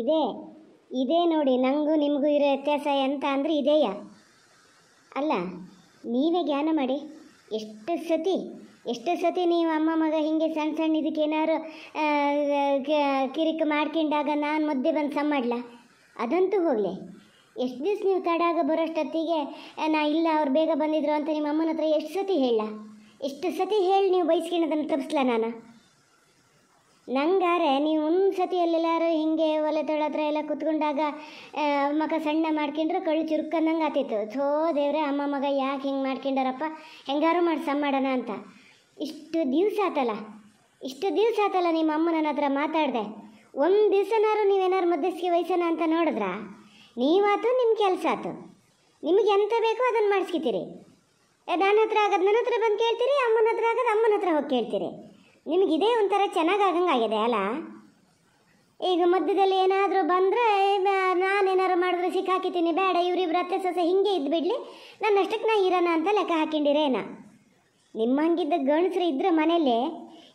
ಇದೇ ಇದೇ ನೋಡಿ ನನಗೂ ನಿಮಗೂ ಇರೋ ವ್ಯತ್ಯಾಸ ಎಂತ ಅಂದರೆ ಇದೆಯಾ ಅಲ್ಲ ನೀವೇ ಧ್ಯಾನ ಮಾಡಿ ಎಷ್ಟು ಸತಿ ಎಷ್ಟು ಸತಿ ನೀವು ಅಮ್ಮ ಮಗ ಹಿಂಗೆ ಸಣ್ಣ ಸಣ್ಣ ಇದಕ್ಕೆ ಏನಾದ್ರು ಕಿರಿಕ್ ಮಾಡ್ಕೊಂಡಾಗ ನಾನು ಮುದ್ದೆ ಬಂದು ಸಮ್ ಅದಂತೂ ಹೋಗಲಿ ಎಷ್ಟು ದಿವ್ಸ ನೀವು ತಡಾಗ ಬರೋಷ್ಟೊತ್ತಿಗೆ ನಾ ಇಲ್ಲ ಅವ್ರು ಬೇಗ ಬಂದಿದ್ರು ಅಂತ ನಿಮ್ಮ ಅಮ್ಮನ ಹತ್ರ ಎಷ್ಟು ಸತಿ ಹೇಳ ಎಷ್ಟು ಸತಿ ಹೇಳಿ ನೀವು ಅದನ್ನು ತಪ್ಪಿಸ್ಲಾ ನಾನು ನಂಗಾರೆ ನೀವು ಒಂದು ಸತಿ ಹಿಂಗೆ ಒಲೆ ಹತ್ರ ಎಲ್ಲ ಕುತ್ಕೊಂಡಾಗ ಮಗ ಸಣ್ಣ ಮಾಡ್ಕೊಂಡ್ರೆ ಕಳ್ಳು ಚುರುಕಂದಂಗೆ ಆತಿತ್ತು ಸೋ ದೇವ್ರೆ ಅಮ್ಮ ಮಗ ಯಾಕೆ ಹಿಂಗೆ ಮಾಡ್ಕೊಂಡಾರಪ್ಪ ಹೆಂಗಾರು ಮಾಡಿ ಸಮ್ ಮಾಡೋಣ ಅಂತ ಇಷ್ಟು ದಿವ್ಸ ಆತಲ್ಲ ಇಷ್ಟು ದಿವ್ಸ ಆತಲ್ಲ ನಿಮ್ಮ ಅಮ್ಮ ನನ್ನ ಹತ್ರ ಮಾತಾಡಿದೆ ಒಂದು ದಿವ್ಸನಾರು ನೀವೇನಾರು ಮಧ್ಯಸ್ಥಿಗೆ ವಹಿಸೋಣ ಅಂತ ನೋಡಿದ್ರ ನೀವಾತು ನಿಮ್ಮ ಕೆಲಸ ಆತು ನಿಮಗೆ ಎಂತ ಬೇಕೋ ಅದನ್ನು ಮಾಡಿಸ್ಕಿತೀರಿ ನನ್ನ ಹತ್ರ ಆಗೋದು ನನ್ನ ಹತ್ರ ಬಂದು ಕೇಳ್ತೀರಿ ಅಮ್ಮನ ಹತ್ರ ಆಗೋದು ಅಮ್ಮನ ಹತ್ರ ಹೋಗಿ ಕೇಳ್ತೀರಿ ನಿಮಗಿದೇ ಒಂಥರ ಚೆನ್ನಾಗಾಗಂಗಾಗಿದೆ ಅಲ್ಲ ಈಗ ಮಧ್ಯದಲ್ಲಿ ಏನಾದರೂ ಬಂದರೆ ನಾನೇನಾದ್ರು ಮಾಡಿದ್ರೆ ಸಿಕ್ಕಾಕಿತೀನಿ ಬೇಡ ಇವರಿಬ್ರು ಅತ್ತೆ ಸೊಸೆ ಹಿಂಗೆ ನಾನು ಅಷ್ಟಕ್ಕೆ ನಾ ಇರೋಣ ಅಂತ ಲೆಕ್ಕ ಹಾಕೊಂಡಿರೇನ ನಿಮ್ಮ ಹಂಗಿದ್ದ ಗಂಡಸ್ರು ಇದ್ರೆ ಮನೇಲಿ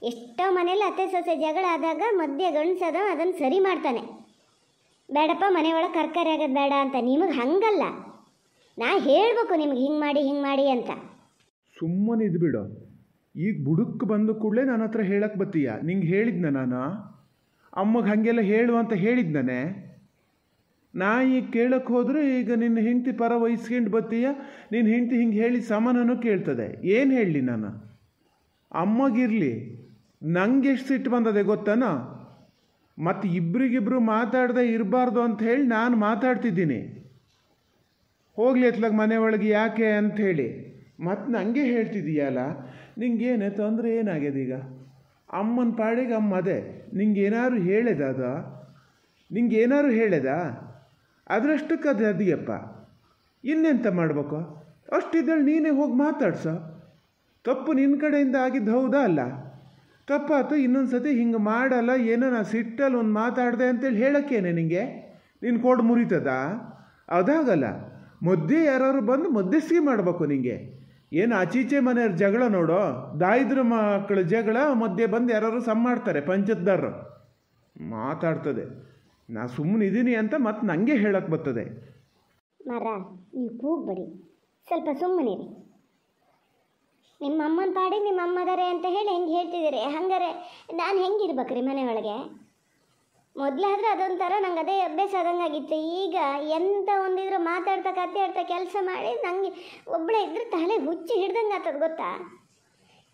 ಎಷ್ಟೋ ಮನೇಲಿ ಅತ್ತೆ ಸೊಸೆ ಜಗಳ ಆದಾಗ ಮಧ್ಯೆ ಗಣಸದ ಅದನ್ನು ಸರಿ ಮಾಡ್ತಾನೆ ಬೇಡಪ್ಪ ಮನೆಯೊಳಗೆ ಒಳಗೆ ಕರ್ಕರಿ ಆಗೋದು ಬೇಡ ಅಂತ ನಿಮಗೆ ಹಂಗಲ್ಲ ನಾ ಹೇಳಬೇಕು ನಿಮ್ಗೆ ಹಿಂಗೆ ಮಾಡಿ ಹಿಂಗೆ ಮಾಡಿ ಅಂತ ಸುಮ್ಮನೆ ಇದ್ಬಿಡು ಈಗ ಬುಡುಕ್ ಬಂದ ಕೂಡಲೇ ನನ್ನ ಹತ್ರ ಹೇಳಕ್ಕೆ ಬತ್ತೀಯ ನಿಂಗೆ ಹೇಳಿದ್ನ ನಾನು ಅಮ್ಮಗೆ ಹಾಗೆಲ್ಲ ಹೇಳು ಅಂತ ಹೇಳಿದ್ನೇ ನಾ ಈಗ ಕೇಳಕ್ಕೆ ಹೋದರೆ ಈಗ ನಿನ್ನ ಹೆಂಡತಿ ಪರ ವಹಿಸ್ಕೊಂಡು ಬತ್ತೀಯ ನಿನ್ನ ಹೆಂಡತಿ ಹಿಂಗೆ ಹೇಳಿ ಸಮಾನನೂ ಕೇಳ್ತದೆ ಏನು ಹೇಳಲಿ ನಾನು ಅಮ್ಮಗಿರಲಿ ನಂಗೆ ಎಷ್ಟು ಸಿಟ್ಟು ಬಂದದೆ ಗೊತ್ತಾನ ಮತ್ತು ಇಬ್ರಿಗಿಬ್ರು ಮಾತಾಡದೆ ಇರಬಾರ್ದು ಅಂತ ಹೇಳಿ ನಾನು ಮಾತಾಡ್ತಿದ್ದೀನಿ ಹೋಗ್ಲಿ ಎತ್ಲಾಗ ಮನೆ ಒಳಗೆ ಯಾಕೆ ಅಂಥೇಳಿ ಮತ್ತು ನನಗೆ ಹೇಳ್ತಿದ್ದೀಯಲ್ಲ ನಿಂಗೇನೆ ತೊಂದರೆ ಏನಾಗ್ಯದ ಈಗ ಅಮ್ಮನ ಪಾಡಿಗೆ ಅಮ್ಮ ಅದೇ ನಿಂಗೇನಾದ್ರು ಹೇಳಿದ ಅದು ನಿಂಗೇನಾದ್ರು ಹೇಳಿದ ಅದರಷ್ಟಕ್ಕೆ ಅದು ಅದಿಯಪ್ಪ ಇನ್ನೆಂತ ಮಾಡಬೇಕು ಅಷ್ಟಿದ್ದಳು ನೀನೇ ಹೋಗಿ ಮಾತಾಡ್ಸೋ ತಪ್ಪು ನಿನ್ನ ಕಡೆಯಿಂದ ಆಗಿದ್ದು ಹೌದಾ ಅಲ್ಲ ತಪ್ಪಾತು ಇನ್ನೊಂದು ಸತಿ ಹಿಂಗೆ ಮಾಡಲ್ಲ ಏನೋ ನಾನು ಸಿಟ್ಟಲ್ಲಿ ಒಂದು ಮಾತಾಡಿದೆ ಅಂತೇಳಿ ಹೇಳೋಕ್ಕೇನೆ ನಿಂಗೆ ನೀನು ಕೋಡ್ ಮುರಿತದ ಅದಾಗಲ್ಲ ಮದ್ದೆ ಯಾರಾದ್ರೂ ಬಂದು ಮಧ್ಯಸ್ಥಿಗೆ ಮಾಡಬೇಕು ನಿಂಗೆ ಏನು ಆಚೀಚೆ ಮನೆಯವ್ರ ಜಗಳ ನೋಡೋ ದಾಯಿದ್ರ ಮಕ್ಕಳ ಜಗಳ ಮಧ್ಯೆ ಬಂದು ಯಾರು ಸಮ್ ಮಾಡ್ತಾರೆ ಪಂಚದ್ದಾರರು ಮಾತಾಡ್ತದೆ ನಾ ಸುಮ್ಮನಿದ್ದೀನಿ ಅಂತ ಮತ್ತೆ ನನಗೆ ಹೇಳಕ್ಕೆ ಬರ್ತದೆ ಮರ ನೀವು ಕೂಗ್ಬೇಡಿ ಸ್ವಲ್ಪ ಸುಮ್ಮನಿರಿ ನಿಮ್ಮ ಅಮ್ಮನ ಪಾಡಿ ನಿಮ್ಮ ಅಮ್ಮದಾರೆ ಅಂತ ಹೇಳಿ ಹೆಂಗೆ ಹೇಳ್ತಿದ್ದೀರಿ ಹಂಗಾರೆ ನಾನು ಹೆಂಗಿರ್ಬೇಕ್ರಿ ಮನೆಯೊಳಗೆ ಮೊದಲಾದ್ರೆ ಅದೊಂಥರ ನಂಗೆ ಅದೇ ಅಭ್ಯಾಸ ಆದಂಗೆ ಆಗಿತ್ತು ಈಗ ಎಂಥ ಒಂದಿದ್ರು ಮಾತಾಡ್ತಾ ಕತೆ ಆಡ್ತಾ ಕೆಲಸ ಮಾಡಿ ನಂಗೆ ಒಬ್ಬಳೇ ಇದ್ರೆ ತಲೆ ಹುಚ್ಚಿ ಹಿಡ್ದಂಗೆ ಆಗ್ತದೆ ಗೊತ್ತಾ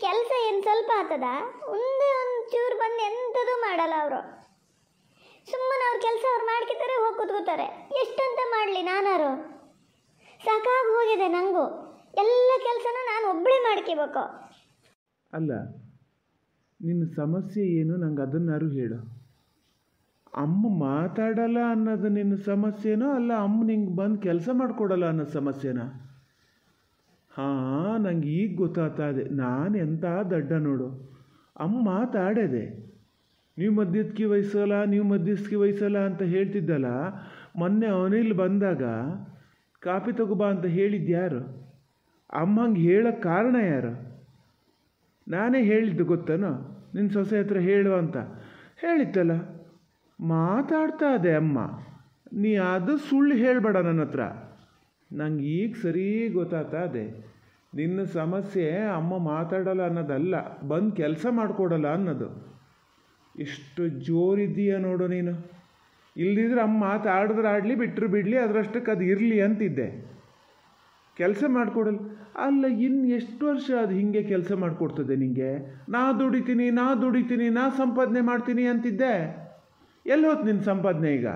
ಕೆಲಸ ಏನು ಸ್ವಲ್ಪ ಆಗ್ತದ ಒಂದೇ ಒಂದು ಚೂರು ಬಂದು ಎಂಥದ್ದು ಮಾಡಲ್ಲ ಅವರು ಸುಮ್ಮನೆ ಅವ್ರ ಕೆಲಸ ಅವ್ರು ಮಾಡ್ಕೊತಾರೆ ಹೋಗಿ ಕೂತ್ಕೋತಾರೆ ಎಷ್ಟಂತ ಮಾಡಲಿ ನಾನಾರು ಸಾಕಾಗಿ ಹೋಗಿದೆ ನನಗೂ ಎಲ್ಲ ಕೆಲಸನೂ ನಾನು ಒಬ್ಬಳೇ ಮಾಡ್ಕೋಬೇಕು ಅಲ್ಲ ನಿನ್ನ ಸಮಸ್ಯೆ ಏನು ನಂಗೆ ಅದನ್ನಾರು ಹೇಳು ಅಮ್ಮ ಮಾತಾಡಲ್ಲ ಅನ್ನೋದು ನಿನ್ನ ಸಮಸ್ಯೆನೋ ಅಲ್ಲ ಅಮ್ಮ ನಿಂಗೆ ಬಂದು ಕೆಲಸ ಮಾಡಿಕೊಡಲ್ಲ ಅನ್ನೋ ಸಮಸ್ಯೆನಾ ಹಾಂ ನಂಗೆ ಈಗ ಗೊತ್ತಾಗ್ತಾ ಇದೆ ನಾನು ಎಂಥ ದಡ್ಡ ನೋಡು ಅಮ್ಮ ಮಾತಾಡೋದೆ ನೀವು ಮಧ್ಯದಕ್ಕೆ ವಹಿಸಲ್ಲ ನೀವು ಮಧ್ಯಸ್ಥಿಗೆ ವಹಿಸೋಲ್ಲ ಅಂತ ಹೇಳ್ತಿದ್ದಲ್ಲ ಮೊನ್ನೆ ಅವನಿಲ್ ಬಂದಾಗ ಕಾಫಿ ತಗೋಬಾ ಅಂತ ಹೇಳಿದ್ದು ಯಾರು ಅಮ್ಮ ಹಂಗೆ ಹೇಳೋಕ್ಕೆ ಕಾರಣ ಯಾರು ನಾನೇ ಹೇಳಿದ್ದು ಗೊತ್ತನೋ ನಿನ್ನ ಸೊಸೆ ಹತ್ರ ಹೇಳು ಅಂತ ಹೇಳಿತ್ತಲ್ಲ ಮಾತಾಡ್ತಾ ಇದೆ ಅಮ್ಮ ನೀ ಅದು ಸುಳ್ಳು ಹೇಳಬೇಡ ನನ್ನ ಹತ್ರ ನಂಗೆ ಈಗ ಸರಿ ಗೊತ್ತಾಗ್ತಾ ಇದೆ ನಿನ್ನ ಸಮಸ್ಯೆ ಅಮ್ಮ ಮಾತಾಡಲ್ಲ ಅನ್ನೋದಲ್ಲ ಬಂದು ಕೆಲಸ ಮಾಡಿಕೊಡಲ್ಲ ಅನ್ನೋದು ಎಷ್ಟು ಜೋರಿದ್ದೀಯ ನೋಡು ನೀನು ಇಲ್ದಿದ್ರೆ ಅಮ್ಮ ಮಾತಾಡಿದ್ರೆ ಆಡಲಿ ಬಿಟ್ಟರು ಬಿಡಲಿ ಅದರಷ್ಟಕ್ಕೆ ಅದು ಇರಲಿ ಅಂತಿದ್ದೆ ಕೆಲಸ ಮಾಡಿಕೊಡಲ್ಲ ಅಲ್ಲ ಇನ್ನು ಎಷ್ಟು ವರ್ಷ ಅದು ಹೀಗೆ ಕೆಲಸ ಮಾಡಿಕೊಡ್ತದೆ ನಿನಗೆ ನಾ ದುಡಿತೀನಿ ನಾ ದುಡಿತೀನಿ ನಾ ಸಂಪಾದನೆ ಮಾಡ್ತೀನಿ ಅಂತಿದ್ದೆ ಎಲ್ಲಿ ಹೋತ್ ನಿನ್ನ ಸಂಪಾದನೆ ಈಗ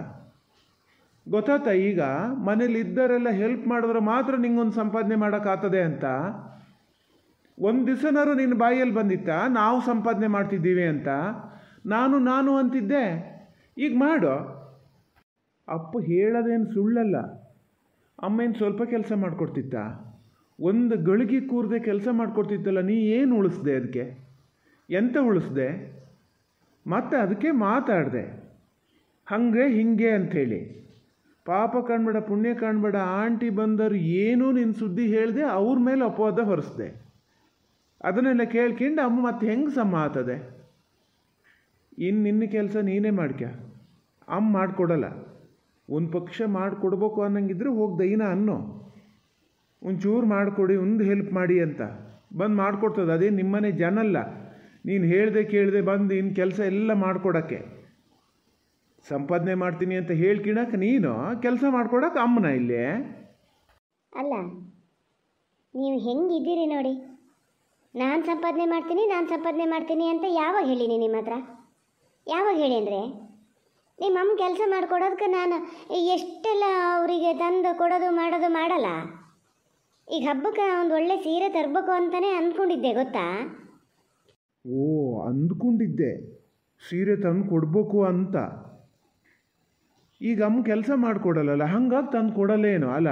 ಗೊತ್ತಾತ ಈಗ ಮನೇಲಿ ಇದ್ದರೆಲ್ಲ ಹೆಲ್ಪ್ ಮಾಡಿದ್ರೆ ಮಾತ್ರ ನಿಂಗೊಂದು ಸಂಪಾದನೆ ಮಾಡೋಕ್ಕಾಗ್ತದೆ ಅಂತ ಒಂದು ದಿವಸನಾರು ನಿನ್ನ ಬಾಯಿಯಲ್ಲಿ ಬಂದಿತ್ತಾ ನಾವು ಸಂಪಾದನೆ ಮಾಡ್ತಿದ್ದೀವಿ ಅಂತ ನಾನು ನಾನು ಅಂತಿದ್ದೆ ಈಗ ಮಾಡು ಅಪ್ಪ ಹೇಳೋದೇನು ಸುಳ್ಳಲ್ಲ ಅಮ್ಮೇನು ಸ್ವಲ್ಪ ಕೆಲಸ ಮಾಡಿಕೊಡ್ತಿತ್ತ ಒಂದು ಗಳಿಗೆ ಕೂರದೆ ಕೆಲಸ ಮಾಡಿಕೊಡ್ತಿತ್ತಲ್ಲ ನೀ ಏನು ಉಳಿಸ್ದೆ ಅದಕ್ಕೆ ಎಂತ ಉಳಿಸ್ದೆ ಮತ್ತೆ ಅದಕ್ಕೆ ಮಾತಾಡಿದೆ ಹಂಗೆ ಹಿಂಗೆ ಅಂಥೇಳಿ ಪಾಪ ಕಾಣಬೇಡ ಪುಣ್ಯ ಕಾಣಬೇಡ ಆಂಟಿ ಬಂದರು ಏನೂ ನಿನ್ನ ಸುದ್ದಿ ಹೇಳಿದೆ ಅವ್ರ ಮೇಲೆ ಅಪವಾದ ಹೊರಿಸ್ದೆ ಅದನ್ನೆಲ್ಲ ಕೇಳ್ಕೊಂಡು ಅಮ್ಮ ಮತ್ತೆ ಹೆಂಗೆ ಸಮ ಆತದೆ ಇನ್ನು ನಿನ್ನ ಕೆಲಸ ನೀನೇ ಮಾಡ್ಕ ಅಮ್ಮ ಮಾಡಿಕೊಡಲ್ಲ ಒಂದು ಪಕ್ಷ ಮಾಡಿಕೊಡ್ಬೇಕು ಅನ್ನಂಗಿದ್ರೆ ಹೋಗಿ ದೈನ ಅನ್ನೋ ಒಂಚೂರು ಮಾಡಿಕೊಡಿ ಒಂದು ಹೆಲ್ಪ್ ಮಾಡಿ ಅಂತ ಬಂದು ಮಾಡಿಕೊಡ್ತದೆ ಅದೇ ನಿಮ್ಮನೆ ಜನಲ್ಲ ನೀನು ಹೇಳ್ದೆ ಕೇಳಿದೆ ಬಂದು ಇನ್ನು ಕೆಲಸ ಎಲ್ಲ ಮಾಡಿಕೊಡೋಕ್ಕೆ ಸಂಪಾದನೆ ಮಾಡ್ತೀನಿ ಅಂತ ಹೇಳ್ಕಿಣಕ್ಕೆ ನೀನು ಕೆಲಸ ಮಾಡ್ಕೊಡಕ್ಕೆ ಅಮ್ಮನ ಇಲ್ಲಿ ಅಲ್ಲ ನೀವು ಹೆಂಗಿದ್ದೀರಿ ನೋಡಿ ನಾನು ಸಂಪಾದನೆ ಮಾಡ್ತೀನಿ ನಾನು ಸಂಪಾದನೆ ಮಾಡ್ತೀನಿ ಅಂತ ಯಾವಾಗ ಹೇಳೀನಿ ನಿಮ್ಮ ಹತ್ರ ಯಾವಾಗ ಹೇಳಿ ಅಂದರೆ ನಿಮ್ಮ ಅಮ್ಮ ಕೆಲಸ ಮಾಡಿಕೊಡೋದಕ್ಕೆ ನಾನು ಎಷ್ಟೆಲ್ಲ ಅವರಿಗೆ ತಂದು ಕೊಡೋದು ಮಾಡೋದು ಮಾಡಲ್ಲ ಈಗ ಹಬ್ಬಕ್ಕೆ ಒಂದು ಒಳ್ಳೆ ಸೀರೆ ತರಬೇಕು ಅಂತಲೇ ಅಂದ್ಕೊಂಡಿದ್ದೆ ಗೊತ್ತಾ ಓ ಅಂದ್ಕೊಂಡಿದ್ದೆ ಸೀರೆ ತಂದು ಕೊಡಬೇಕು ಅಂತ ಈಗ ಅಮ್ಮ ಕೆಲಸ ಮಾಡಿಕೊಡಲ್ಲ ಹಂಗಾಗಿ ತಂದು ಕೊಡಲೇನು ಅಲ್ಲ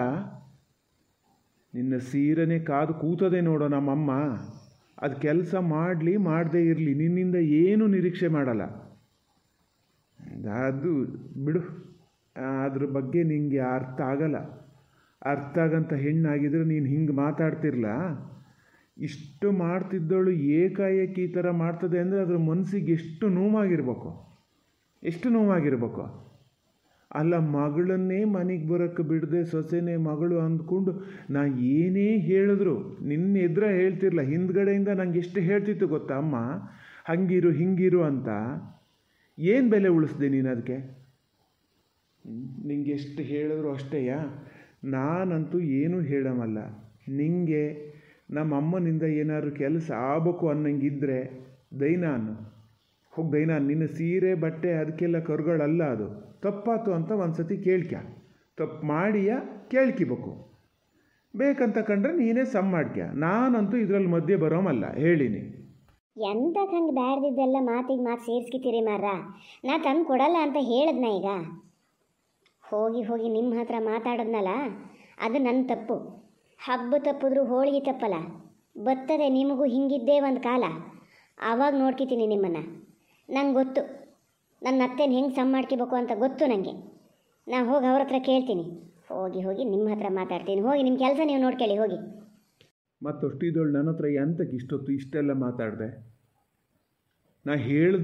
ನಿನ್ನ ಸೀರೆನೇ ಕಾದು ಕೂತದೆ ನೋಡೋ ನಮ್ಮಮ್ಮ ಅದು ಕೆಲಸ ಮಾಡಲಿ ಮಾಡದೇ ಇರಲಿ ನಿನ್ನಿಂದ ಏನು ನಿರೀಕ್ಷೆ ಮಾಡಲ್ಲ ಅದು ಬಿಡು ಅದ್ರ ಬಗ್ಗೆ ನಿನಗೆ ಅರ್ಥ ಆಗಲ್ಲ ಅರ್ಥ ಆಗಂಥ ಹೆಣ್ಣಾಗಿದ್ರೆ ನೀನು ಹಿಂಗೆ ಮಾತಾಡ್ತಿರ್ಲ ಇಷ್ಟು ಮಾಡ್ತಿದ್ದವಳು ಏಕಾಏಕಿ ಈ ಥರ ಮಾಡ್ತದೆ ಅಂದರೆ ಅದ್ರ ಮನಸ್ಸಿಗೆ ಎಷ್ಟು ನೋವಾಗಿರ್ಬೇಕು ಎಷ್ಟು ನೋವಾಗಿರ್ಬೇಕು ಅಲ್ಲ ಮಗಳನ್ನೇ ಮನೆಗೆ ಬರೋಕ್ಕೆ ಬಿಡದೆ ಸೊಸೆನೇ ಮಗಳು ಅಂದ್ಕೊಂಡು ನಾ ಏನೇ ಹೇಳಿದ್ರು ನಿನ್ನ ಎದುರ ಹೇಳ್ತಿರ್ಲ ಹಿಂದ್ಗಡೆಯಿಂದ ನಂಗೆ ಎಷ್ಟು ಹೇಳ್ತಿತ್ತು ಗೊತ್ತಾ ಅಮ್ಮ ಹಂಗಿರು ಹಿಂಗಿರು ಅಂತ ಏನು ಬೆಲೆ ಉಳಿಸ್ದೆ ನೀನು ಅದಕ್ಕೆ ನಿಂಗೆ ಎಷ್ಟು ಹೇಳಿದ್ರು ಅಷ್ಟೇಯಾ ನಾನಂತೂ ಏನೂ ಹೇಳಮಲ್ಲ ನಿಂಗೆ ಅಮ್ಮನಿಂದ ಏನಾದ್ರು ಕೆಲಸ ಆಗಬೇಕು ಅನ್ನಂಗಿದ್ರೆ ದೈನಾನು ಹೋಗ್ದೈನಾ ನಿನ್ನ ಸೀರೆ ಬಟ್ಟೆ ಅದಕ್ಕೆಲ್ಲ ಕರುಗಳಲ್ಲ ಅದು ತಪ್ಪಾತು ಅಂತ ಒಂದು ಸತಿ ಕೇಳ್ಕ್ಯ ತಪ್ಪು ಮಾಡಿಯ ಕೇಳ್ಕಿಬೇಕು ಬೇಕಂತ ಕಂಡ್ರೆ ನೀನೇ ಸಮ್ ಮಾಡ್ಕ್ಯ ನಾನಂತೂ ಇದರಲ್ಲಿ ಮಧ್ಯೆ ಬರೋಮಲ್ಲ ಹೇಳಿನಿ ಎಂತ ಹಂಗೆ ಬ್ಯಾಡ್ದಿದ್ದೆಲ್ಲ ಮಾತಿಗೆ ಮಾತು ಸೇರಿಸ್ಕಿತೀರಿ ಮಾರ ನಾ ತಂದು ಕೊಡಲ್ಲ ಅಂತ ಹೇಳದ್ನ ಈಗ ಹೋಗಿ ಹೋಗಿ ನಿಮ್ಮ ಹತ್ರ ಮಾತಾಡೋದ್ನಲ್ಲ ಅದು ನನ್ನ ತಪ್ಪು ಹಬ್ಬ ತಪ್ಪಿದ್ರು ಹೋಳಿಗೆ ತಪ್ಪಲ್ಲ ಬತ್ತದೆ ನಿಮಗೂ ಹಿಂಗಿದ್ದೇ ಒಂದು ಕಾಲ ಆವಾಗ ನೋಡ್ಕಿತೀನಿ ನಿಮ್ಮನ್ನು ನಂಗೆ ಗೊತ್ತು ನನ್ನ ಅತ್ತೆನ ಹೆಂಗೆ ಸಮ್ ಮಾಡ್ಕೋಬೇಕು ಅಂತ ಗೊತ್ತು ನನಗೆ ನಾನು ಹೋಗಿ ಅವ್ರ ಹತ್ರ ಕೇಳ್ತೀನಿ ಹೋಗಿ ಹೋಗಿ ನಿಮ್ಮ ಹತ್ರ ಮಾತಾಡ್ತೀನಿ ಹೋಗಿ ನಿಮ್ಮ ಕೆಲಸ ನೀವು ನೋಡ್ಕೊಳ್ಳಿ ಹೋಗಿ ಮತ್ತಷ್ಟು ಇದೊಳು ನನ್ನ ಹತ್ರ ಎಂತಕ್ಕೆ ಇಷ್ಟೊತ್ತು ಇಷ್ಟೆಲ್ಲ ಮಾತಾಡಿದೆ ನಾ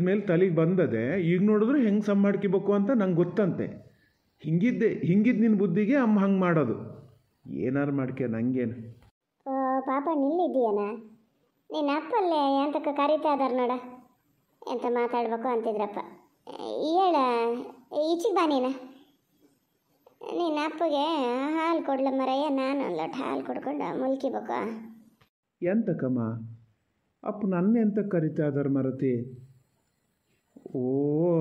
ಮೇಲೆ ತಲೆಗೆ ಬಂದದೆ ಈಗ ನೋಡಿದ್ರೆ ಹೆಂಗೆ ಸಮ್ ಮಾಡ್ಕೋಬೇಕು ಅಂತ ನಂಗೆ ಗೊತ್ತಂತೆ ಹಿಂಗಿದ್ದೆ ಹಿಂಗಿದ್ದು ನಿನ್ನ ಬುದ್ಧಿಗೆ ಅಮ್ಮ ಹಂಗೆ ಮಾಡೋದು ಏನಾರು ಮಾಡ್ಕೆ ನಂಗೇನು ಪಾಪ ನಿಲ್ಲಿದ್ದೀಯನ ನಿನ್ನ ಅಪ್ಪಲ್ಲೇ ಎಂತಕ್ಕೆ ಕರಿತಾ ಇದಾರೆ ನೋಡ ಎಂತ ಮಾತಾಡ್ಬೇಕು ಅಂತಿದ್ರಪ್ಪ ಹೇಳ ಈಚಿಗೆ ಬಾ ನೀನು ಅಪ್ಪಗೆ ಹಾಲು ಕೊಡ್ಲ ಮರಯ್ಯ ನಾನು ಒಂದು ಲೋಟ ಹಾಲು ಕೊಡ್ಕೊಂಡು ಮುಲ್ಕಿಬೇಕು ಎಂತಕಮ್ಮ ಅಪ್ಪ ನನ್ನ ಎಂತ ಕರಿತಾ ಇದಾರೆ ಮರತಿ ಓ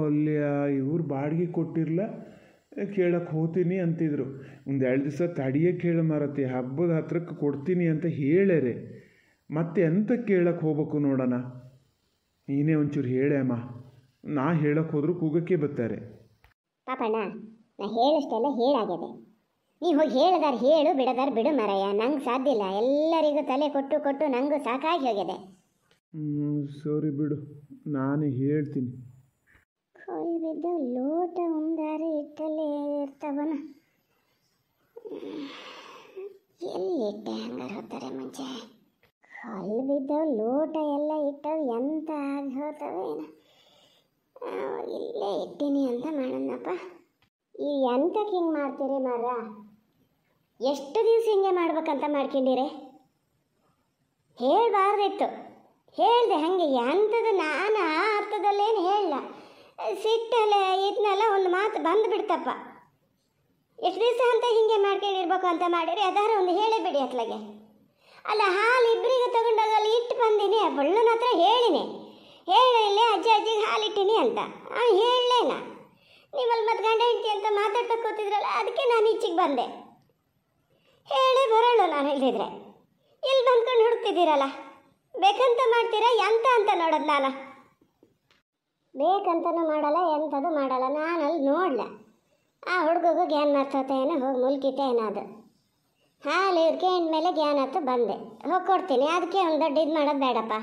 ಅಲ್ಲಿ ಇವ್ರು ಬಾಡಿಗೆ ಕೊಟ್ಟಿರಲ ಕೇಳಕ್ಕೆ ಹೋಗ್ತೀನಿ ಅಂತಿದ್ರು ಒಂದು ಎರಡು ದಿವಸ ತಡಿಯೇ ಕೇಳ ಮರತಿ ಹಬ್ಬದ ಹತ್ರಕ್ಕೆ ಕೊಡ್ತೀನಿ ಅಂತ ಹೇಳರೆ ಮತ್ತೆ ಎಂತ ಕೇಳಕ್ಕೆ ಹೋಗ್ಬೇಕು ನೋಡೋಣ ನೀನೇ ಒಂಚೂರು ಹೇಳೆ ಅಮ್ಮ ನಾ ಹೇಳಕ್ಕೆ ಹೋದರೂ ಕೂಗಕ್ಕೆ ಬರ್ತಾರೆ ಪಾಪಣ್ಣ ನಾ ಹೇಳಷ್ಟೆಲ್ಲ ಹೇಳಾಗಿದೆ ನೀವು ಹೋಗಿ ಹೇಳ್ದಾರ ಹೇಳು ಬಿಡದಾರ ಬಿಡು ಮರಯ್ಯ ನಂಗೆ ಸಾಧ್ಯ ಇಲ್ಲ ಎಲ್ಲರಿಗೂ ತಲೆ ಕೊಟ್ಟು ಕೊಟ್ಟು ನಂಗೆ ಸಾಕಾಗಿ ಹೋಗಿದೆ ಹ್ಞೂ ಸರಿ ಬಿಡು ನಾನು ಹೇಳ್ತೀನಿ ಬಿದ್ದು ಲೋಟ ಉಂದಾರಿ ಇಟ್ಟಲೇ ಇರ್ತವನ ಎಲ್ಲಿ ಇಟ್ಟೆ ಹಂಗಾರೆ ಹೋಗ್ತಾರೆ ಮುಂಚೆ ಅಲ್ಲಿ ಬಿದ್ದವು ಲೋಟ ಎಲ್ಲ ಇಟ್ಟವು ಎಂತ ಆಗಿ ಹೋತವೆ ಇಲ್ಲೇ ಇಟ್ಟೀನಿ ಅಂತ ಮಾಡಣ್ಣಪ್ಪ ಈ ಎಂತಕ್ಕೆ ಹಿಂಗೆ ಮಾಡ್ತೀರಿ ಮರ ಎಷ್ಟು ದಿವಸ ಹಿಂಗೆ ಮಾಡ್ಬೇಕಂತ ಮಾಡ್ಕೊಂಡಿರಿ ಹೇಳಬಾರ್ದಿತ್ತು ಹೇಳಿದೆ ಹಂಗೆ ಎಂಥದ್ದು ನಾನು ಆ ಅರ್ಥದಲ್ಲೇನು ಹೇಳಲ್ಲ ಸಿಟ್ಟಲ್ಲ ಇದನ್ನೆಲ್ಲ ಒಂದು ಮಾತು ಬಂದು ಬಿಡ್ತಪ್ಪ ಎಷ್ಟು ದಿವಸ ಅಂತ ಹಿಂಗೆ ಮಾಡ್ಕೊಂಡಿರ್ಬೇಕು ಅಂತ ಮಾಡಿರಿ ಅದಾರ ಒಂದು ಹೇಳೇ ಬಿಡಿ ಅತ್ಲಾಗೆ ಅಲ್ಲ ಹಾಲು ಇಬ್ಬರಿಗೆ ತಗೊಂಡಾಗ ಅಲ್ಲಿ ಇಟ್ಟು ಬಂದೀನಿ ಬಳ್ಳನ ಹತ್ರ ಹೇಳಿನಿ ಹೇಳಿಲ್ಲ ಅಜ್ಜಿ ಅಜ್ಜಿಗೆ ಹಾಲು ಇಟ್ಟಿನಿ ಅಂತ ಅವ್ನು ಹೇಳಲೇನ ನೀವಲ್ಲಿ ಮತ್ತೆ ಗಂಡ ಹೆಂಡತಿ ಅಂತ ಮಾತಾಡ್ತಾ ಕೂತಿದ್ರಲ್ಲ ಅದಕ್ಕೆ ನಾನು ಈಚಿಗೆ ಬಂದೆ ಹೇಳಿ ಬರೋಣ ನಾನು ಹೇಳಿದರೆ ಇಲ್ಲಿ ಬಂದ್ಕೊಂಡು ಹುಡುಕ್ತಿದ್ದೀರಲ್ಲ ಬೇಕಂತ ಮಾಡ್ತೀರಾ ಎಂತ ಅಂತ ನೋಡೋದು ನಾನು ಬೇಕಂತನೂ ಮಾಡಲ್ಲ ಎಂಥದ್ದು ಮಾಡಲ್ಲ ನಾನು ಅಲ್ಲಿ ನೋಡಲ ಆ ಹುಡುಗಗೆ ಏನು ಮಾಡ್ತೇನೆ ಹೋಗಿ ಮುಲ್ಕಿತೇನೋ ಅದು ಹಾಲು ಇನ್ಮೇಲೆ ಮೇಲೆ ಜ್ಞಾನ ಬಂದೆ ಹೋಗಿ ಕೊಡ್ತೀನಿ ಅದಕ್ಕೆ ಒಂದು ದೊಡ್ಡ ಇದು ಮಾಡೋದು ಬೇಡಪ್ಪ